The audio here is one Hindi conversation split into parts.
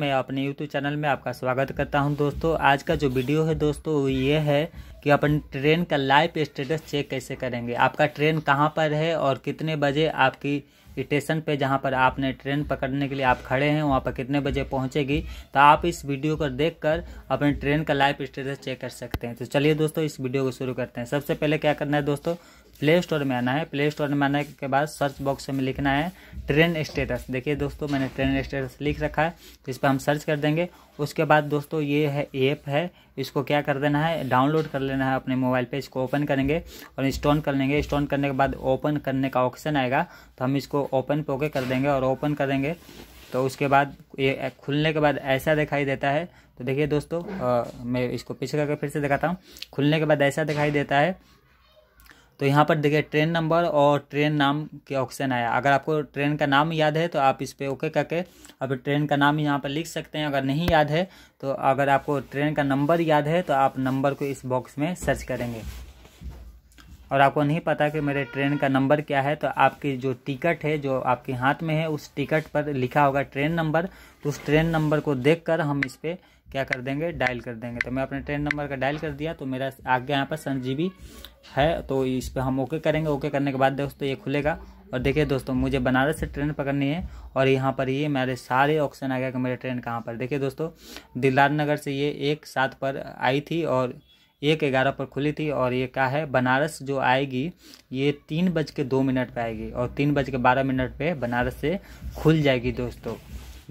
मैं अपने YouTube चैनल में आपका स्वागत करता हूं दोस्तों आज का जो वीडियो है दोस्तों वो ये है कि अपन ट्रेन का लाइव स्टेटस चेक कैसे करेंगे आपका ट्रेन कहां पर है और कितने बजे आपकी स्टेशन पे जहां पर आपने ट्रेन पकड़ने के लिए आप खड़े हैं वहां पर कितने बजे पहुंचेगी तो आप इस वीडियो को देख कर अपने ट्रेन का लाइव स्टेटस चेक कर सकते हैं तो चलिए दोस्तों इस वीडियो को शुरू करते हैं सबसे पहले क्या करना है दोस्तों प्ले स्टोर में आना है प्ले स्टोर में आने के बाद सर्च बॉक्स में लिखना है ट्रेन स्टेटस देखिए दोस्तों मैंने ट्रेन स्टेटस लिख रखा है इस पर हम सर्च कर देंगे उसके बाद दोस्तों ये है ऐप है इसको क्या कर देना है डाउनलोड कर लेना है अपने मोबाइल पे इसको ओपन करेंगे और इंस्टॉल कर लेंगे इंस्टॉल करने के बाद ओपन करने का ऑप्शन आएगा तो हम इसको ओपन ओके कर देंगे और ओपन करेंगे तो उसके बाद ये खुलने के बाद ऐसा दिखाई देता है तो देखिए दोस्तों आ, मैं इसको पीछे करके फिर से दिखाता हूँ खुलने के बाद ऐसा दिखाई देता है तो यहाँ पर देखिए ट्रेन नंबर और ट्रेन नाम के ऑप्शन आया अगर आपको ट्रेन का नाम याद है तो आप इस पर ओके करके अब ट्रेन का नाम यहाँ पर लिख सकते हैं अगर नहीं याद है तो अगर आपको ट्रेन का नंबर याद है तो आप नंबर को इस बॉक्स में सर्च करेंगे और आपको नहीं पता कि मेरे ट्रेन का नंबर क्या है तो आपकी जो टिकट है जो आपके हाथ में है उस टिकट पर लिखा होगा ट्रेन नंबर तो उस ट्रेन नंबर को देखकर हम इस पर क्या कर देंगे डायल कर देंगे तो मैं अपने ट्रेन नंबर का डायल कर दिया तो मेरा आगे यहाँ पर संजीवी है तो इस पर हम ओके करेंगे ओके करने के बाद दोस्तों ये खुलेगा और देखिए दोस्तों मुझे बनारस से ट्रेन पकड़नी है और यहाँ पर ये मेरे सारे ऑप्शन आ गया कि मेरे ट्रेन कहाँ पर देखिए दोस्तों दिलदार नगर से ये एक साथ पर आई थी और एक ग्यारह पर खुली थी और ये क्या है बनारस जो आएगी ये तीन बज के दो मिनट पर आएगी और तीन बज के बारह मिनट पर बनारस से खुल जाएगी दोस्तों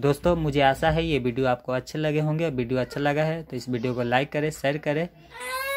दोस्तों मुझे आशा है ये वीडियो आपको अच्छे लगे होंगे वीडियो अच्छा लगा है तो इस वीडियो को लाइक करें शेयर करें